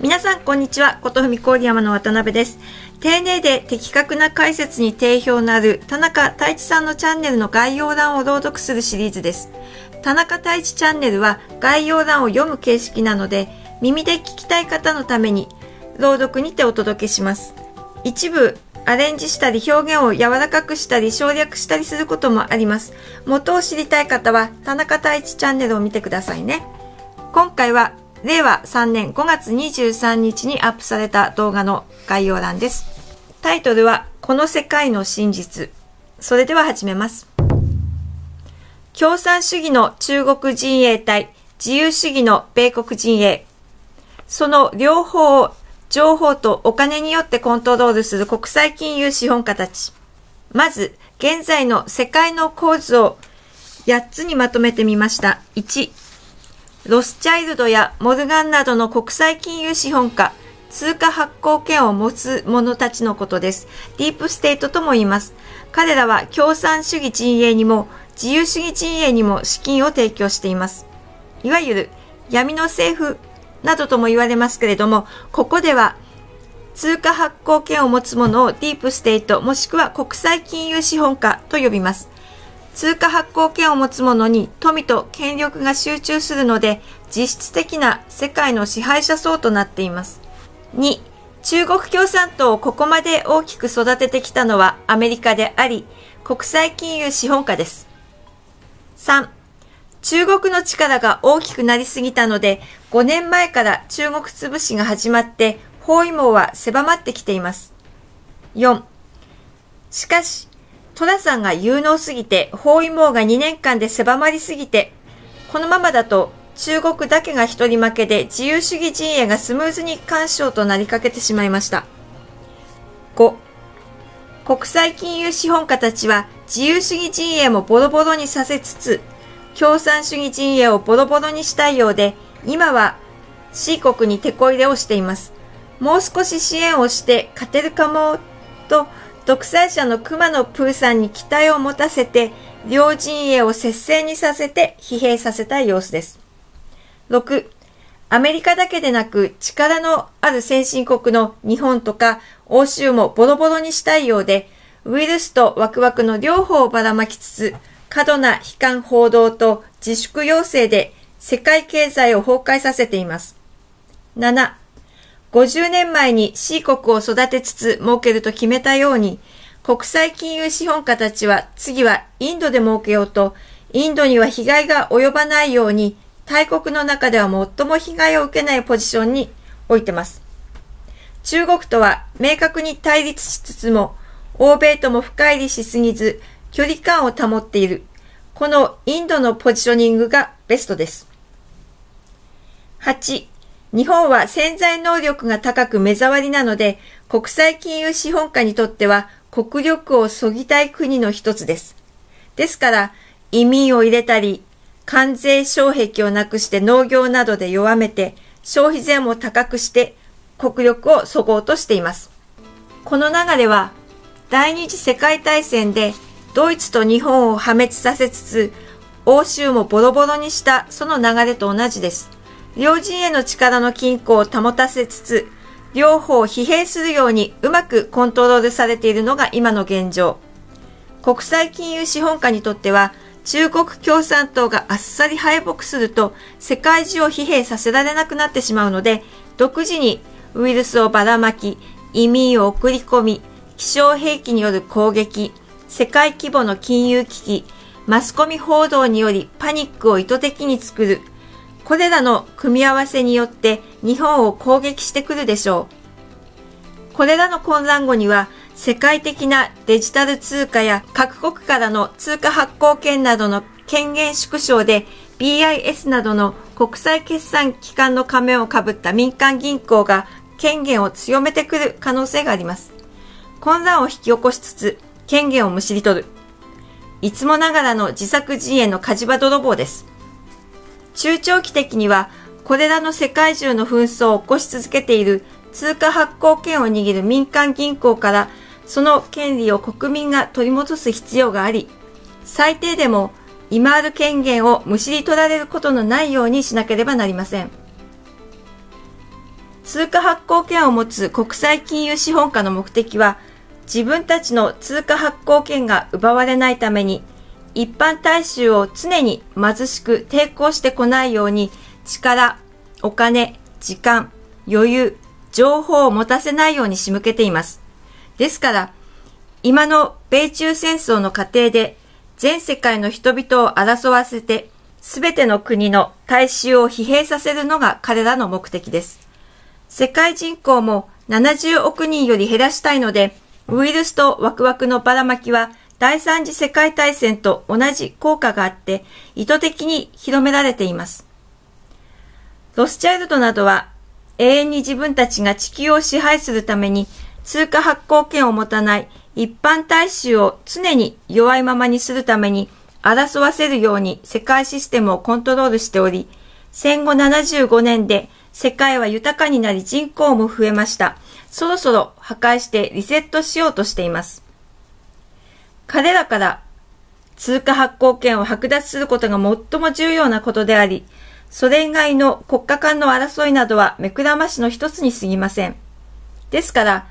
皆さん、こんにちは。ことふみ郡山の渡辺です。丁寧で的確な解説に定評のある田中太一さんのチャンネルの概要欄を朗読するシリーズです。田中太一チャンネルは概要欄を読む形式なので、耳で聞きたい方のために朗読にてお届けします。一部、アレンジしたり表現を柔らかくしたり省略したりすることもあります。元を知りたい方は田中太一チャンネルを見てくださいね。今回は令和3年5月23日にアップされた動画の概要欄です。タイトルは、この世界の真実。それでは始めます。共産主義の中国陣営対自由主義の米国陣営。その両方を情報とお金によってコントロールする国際金融資本家たち。まず、現在の世界の構図を8つにまとめてみました。1、ロスチャイルドやモルガンなどの国際金融資本家、通貨発行権を持つ者たちのことです。ディープステートとも言います。彼らは共産主義陣営にも自由主義陣営にも資金を提供しています。いわゆる闇の政府などとも言われますけれども、ここでは通貨発行権を持つ者をディープステートもしくは国際金融資本家と呼びます。通貨発行権を持つ者に富と権力が集中するので、実質的な世界の支配者層となっています。2、中国共産党をここまで大きく育ててきたのはアメリカであり、国際金融資本家です。3、中国の力が大きくなりすぎたので、5年前から中国潰しが始まって、包囲網は狭まってきています。4、しかし、トナさんが有能すぎて、包囲網が2年間で狭まりすぎて、このままだと中国だけが一人負けで自由主義陣営がスムーズに干渉となりかけてしまいました。5. 国際金融資本家たちは自由主義陣営もボロボロにさせつつ、共産主義陣営をボロボロにしたいようで、今は C 国に手こ入れをしています。もう少し支援をして勝てるかも、と独裁者の熊野プーさんに期待を持たせて、両陣営を節制にさせて疲弊させた様子です。6、アメリカだけでなく力のある先進国の日本とか欧州もボロボロにしたいようで、ウイルスとワクワクの両方をばらまきつつ、過度な悲観報道と自粛要請で世界経済を崩壊させています。7、50年前に C 国を育てつつ儲けると決めたように、国際金融資本家たちは次はインドで儲けようと、インドには被害が及ばないように、大国の中では最も被害を受けないポジションに置いてます。中国とは明確に対立しつつも、欧米とも深入りしすぎず、距離感を保っている。このインドのポジショニングがベストです。8、日本は潜在能力が高く目障りなので、国際金融資本家にとっては国力をそぎたい国の一つです。ですから、移民を入れたり、関税障壁をなくして農業などで弱めて、消費税も高くして国力をそごうとしています。この流れは、第二次世界大戦でドイツと日本を破滅させつつ、欧州もボロボロにしたその流れと同じです。両人への力の均衡を保たせつつ、両方疲弊するようにうまくコントロールされているのが今の現状。国際金融資本家にとっては、中国共産党があっさり敗北すると世界中を疲弊させられなくなってしまうので、独自にウイルスをばらまき、移民を送り込み、気象兵器による攻撃、世界規模の金融危機、マスコミ報道によりパニックを意図的に作る、これらの組み合わせによって日本を攻撃してくるでしょう。これらの混乱後には世界的なデジタル通貨や各国からの通貨発行権などの権限縮小で BIS などの国際決算機関の仮面をかぶった民間銀行が権限を強めてくる可能性があります。混乱を引き起こしつつ権限をむしり取る。いつもながらの自作自演の火事場泥棒です。中長期的には、これらの世界中の紛争を起こし続けている通貨発行権を握る民間銀行から、その権利を国民が取り戻す必要があり、最低でも今ある権限をむしり取られることのないようにしなければなりません。通貨発行権を持つ国際金融資本家の目的は、自分たちの通貨発行権が奪われないために一般大衆を常に貧しく抵抗してこないように力、お金、時間、余裕、情報を持たせないように仕向けています。ですから、今の米中戦争の過程で全世界の人々を争わせて全ての国の大衆を疲弊させるのが彼らの目的です。世界人口も70億人より減らしたいので、ウイルスとワクワクのばらまきは第三次世界大戦と同じ効果があって意図的に広められています。ロスチャイルドなどは永遠に自分たちが地球を支配するために通貨発行権を持たない一般大衆を常に弱いままにするために争わせるように世界システムをコントロールしており、戦後75年で世界は豊かになり人口も増えました。そろそろ破壊してリセットしようとしています。彼らから通貨発行権を剥奪することが最も重要なことであり、それ以外の国家間の争いなどは目くらましの一つに過ぎません。ですから、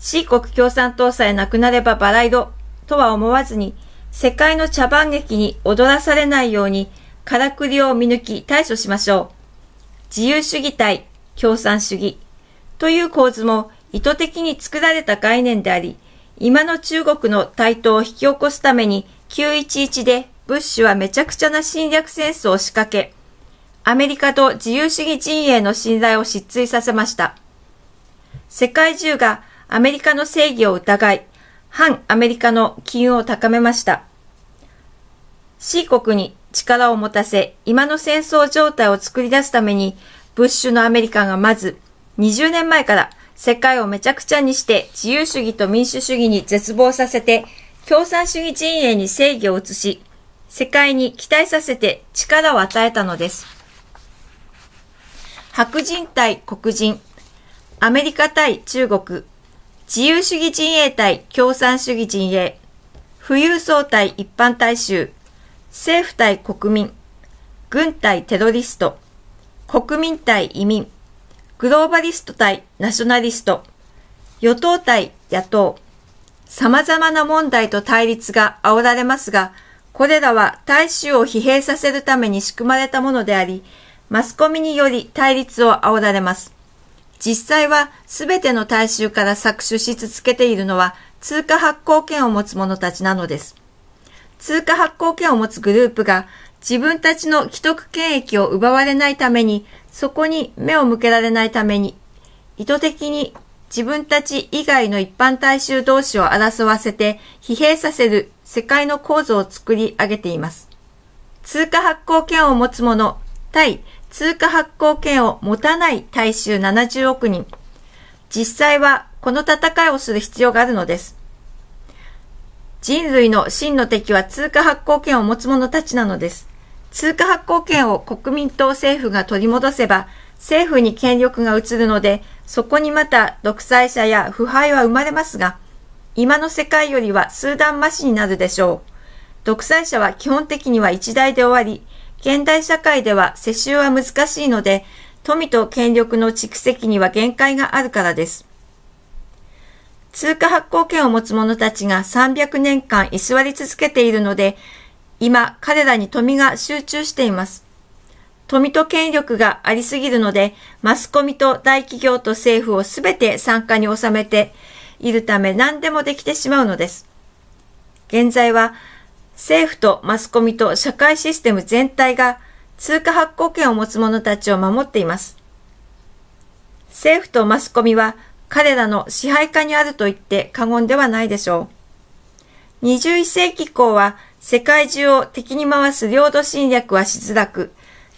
C 国共産党さえなくなればバラ色とは思わずに、世界の茶番劇に踊らされないように、からくりを見抜き対処しましょう。自由主義対共産主義という構図も意図的に作られた概念であり、今の中国の台頭を引き起こすために911でブッシュはめちゃくちゃな侵略戦争を仕掛け、アメリカと自由主義陣営の信頼を失墜させました。世界中がアメリカの正義を疑い、反アメリカの機運を高めました。C 国に力を持たせ、今の戦争状態を作り出すために、ブッシュのアメリカがまず20年前から世界をめちゃくちゃにして自由主義と民主主義に絶望させて、共産主義陣営に正義を移し、世界に期待させて力を与えたのです。白人対黒人、アメリカ対中国、自由主義陣営対共産主義陣営、富裕層対一般大衆、政府対国民、軍対テロリスト、国民対移民、グローバリスト対ナショナリスト、与党対野党、様々な問題と対立が煽られますが、これらは大衆を疲弊させるために仕組まれたものであり、マスコミにより対立を煽られます。実際は全ての大衆から搾取し続けているのは通貨発行権を持つ者たちなのです。通貨発行権を持つグループが自分たちの既得権益を奪われないためにそこに目を向けられないために、意図的に自分たち以外の一般大衆同士を争わせて疲弊させる世界の構造を作り上げています。通貨発行権を持つ者、対通貨発行権を持たない大衆70億人。実際はこの戦いをする必要があるのです。人類の真の敵は通貨発行権を持つ者たちなのです。通貨発行権を国民党政府が取り戻せば、政府に権力が移るので、そこにまた独裁者や腐敗は生まれますが、今の世界よりは数段増しになるでしょう。独裁者は基本的には一代で終わり、現代社会では世襲は難しいので、富と権力の蓄積には限界があるからです。通貨発行権を持つ者たちが300年間居座り続けているので、今、彼らに富が集中しています。富と権力がありすぎるので、マスコミと大企業と政府をすべて参加に収めているため何でもできてしまうのです。現在は政府とマスコミと社会システム全体が通貨発行権を持つ者たちを守っています。政府とマスコミは彼らの支配下にあると言って過言ではないでしょう。21世紀以降は世界中を敵に回す領土侵略はしづらく、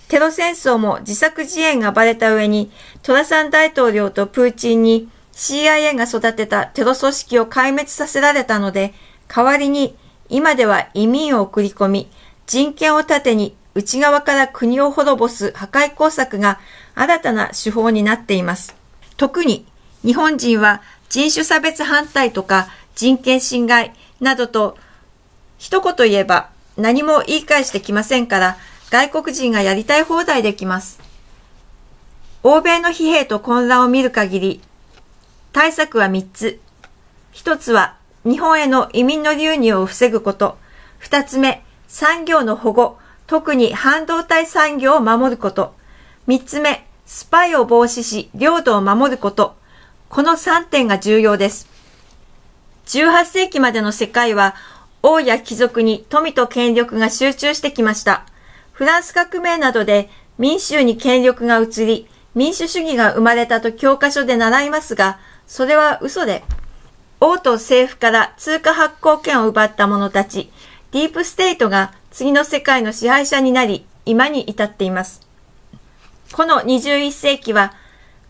テロ戦争も自作自演がバレた上に、トラさん大統領とプーチンに CIA が育てたテロ組織を壊滅させられたので、代わりに今では移民を送り込み、人権を盾に内側から国を滅ぼす破壊工作が新たな手法になっています。特に日本人は人種差別反対とか人権侵害などと一言言えば何も言い返してきませんから外国人がやりたい放題できます。欧米の疲弊と混乱を見る限り、対策は三つ。一つは日本への移民の流入を防ぐこと。二つ目、産業の保護、特に半導体産業を守ること。三つ目、スパイを防止し領土を守ること。この三点が重要です。18世紀までの世界は王や貴族に富と権力が集中してきました。フランス革命などで民衆に権力が移り、民主主義が生まれたと教科書で習いますが、それは嘘で、王と政府から通貨発行権を奪った者たち、ディープステートが次の世界の支配者になり、今に至っています。この21世紀は、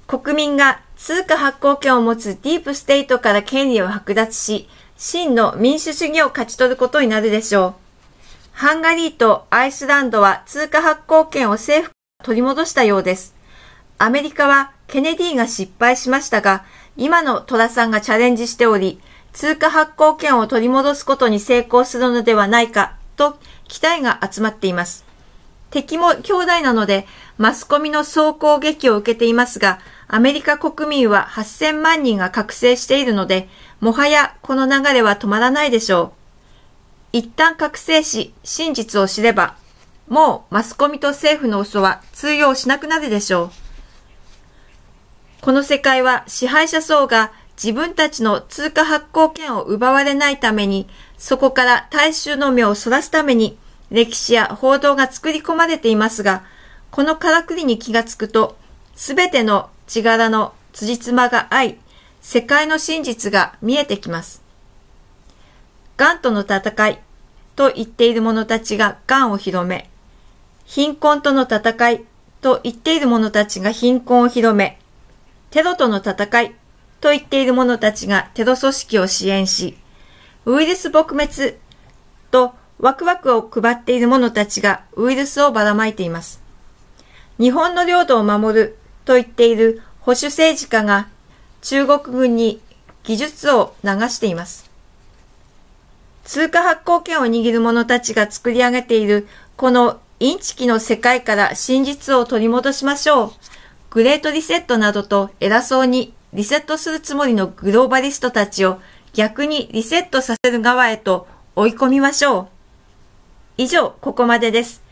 国民が通貨発行権を持つディープステートから権利を剥奪し、真の民主主義を勝ち取ることになるでしょう。ハンガリーとアイスランドは通貨発行権を政府から取り戻したようです。アメリカはケネディが失敗しましたが、今のトラさんがチャレンジしており、通貨発行権を取り戻すことに成功するのではないかと期待が集まっています。敵も兄弟なので、マスコミの総攻撃を受けていますが、アメリカ国民は8000万人が覚醒しているので、もはやこの流れは止まらないでしょう。一旦覚醒し、真実を知れば、もうマスコミと政府の嘘は通用しなくなるでしょう。この世界は支配者層が自分たちの通貨発行権を奪われないために、そこから大衆の目をそらすために、歴史や報道が作り込まれていますが、このからくりに気がつくと、すべての地柄の辻褄が合い、世界の真実が見えてきます。癌との戦いと言っている者たちが癌を広め、貧困との戦いと言っている者たちが貧困を広め、テロとの戦いと言っている者たちがテロ組織を支援し、ウイルス撲滅とワクワクを配っている者たちがウイルスをばらまいています。日本の領土を守ると言っている保守政治家が中国軍に技術を流しています。通貨発行権を握る者たちが作り上げているこのインチキの世界から真実を取り戻しましょう。グレートリセットなどと偉そうにリセットするつもりのグローバリストたちを逆にリセットさせる側へと追い込みましょう。以上、ここまでです。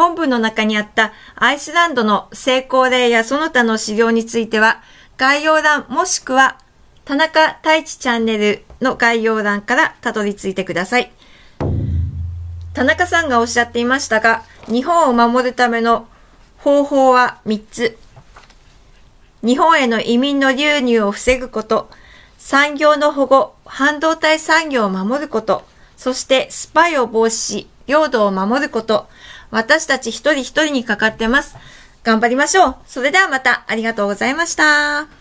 本文の中にあったアイスランドの成功例やその他の資料については、概要欄もしくは田中太一チャンネルの概要欄からたどり着いてください。田中さんがおっしゃっていましたが、日本を守るための方法は3つ。日本への移民の流入を防ぐこと、産業の保護、半導体産業を守ること、そしてスパイを防止し、領土を守ること、私たち一人一人にかかってます。頑張りましょう。それではまたありがとうございました。